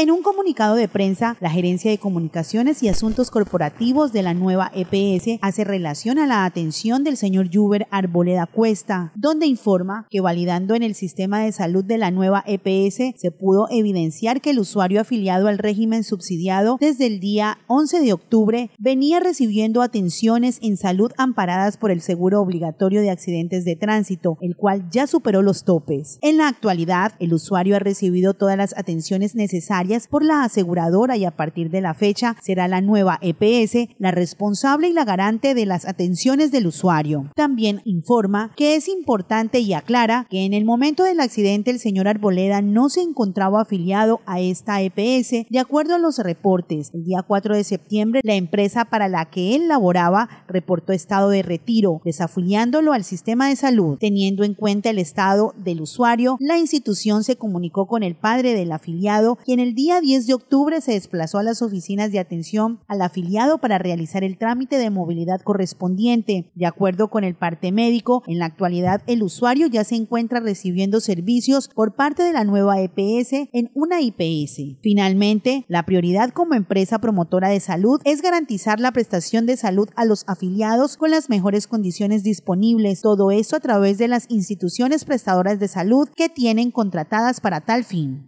En un comunicado de prensa, la Gerencia de Comunicaciones y Asuntos Corporativos de la nueva EPS hace relación a la atención del señor Juber Arboleda Cuesta, donde informa que validando en el sistema de salud de la nueva EPS se pudo evidenciar que el usuario afiliado al régimen subsidiado desde el día 11 de octubre venía recibiendo atenciones en salud amparadas por el Seguro Obligatorio de Accidentes de Tránsito, el cual ya superó los topes. En la actualidad, el usuario ha recibido todas las atenciones necesarias por la aseguradora y a partir de la fecha será la nueva EPS la responsable y la garante de las atenciones del usuario. También informa que es importante y aclara que en el momento del accidente el señor Arboleda no se encontraba afiliado a esta EPS de acuerdo a los reportes. El día 4 de septiembre la empresa para la que él laboraba reportó estado de retiro, desafiliándolo al sistema de salud. Teniendo en cuenta el estado del usuario, la institución se comunicó con el padre del afiliado, y en el día 10 de octubre se desplazó a las oficinas de atención al afiliado para realizar el trámite de movilidad correspondiente. De acuerdo con el parte médico, en la actualidad el usuario ya se encuentra recibiendo servicios por parte de la nueva EPS en una IPS. Finalmente, la prioridad como empresa promotora de salud es garantizar la prestación de salud a los afiliados con las mejores condiciones disponibles, todo esto a través de las instituciones prestadoras de salud que tienen contratadas para tal fin.